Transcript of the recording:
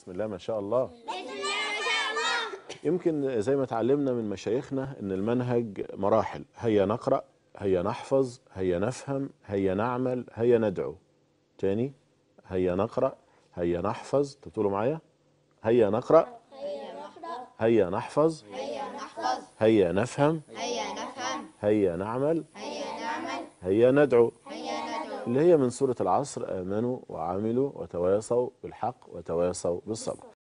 بسم الله ما شاء الله بسم الله ما شاء الله يمكن زي ما اتعلمنا من مشايخنا ان المنهج مراحل هيا نقرأ هيا نحفظ هيا نفهم هيا نعمل هيا ندعو تاني هيا نقرأ هيا نحفظ تقولوا معايا هيا نقرأ هيا نحفظ هيا نحفظ هيا نفهم هيا نفهم هيا نعمل هيا نعمل هيا ندعو اللي هي من سورة العصر آمنوا وعملوا وتواصوا بالحق وتواصوا بالصبر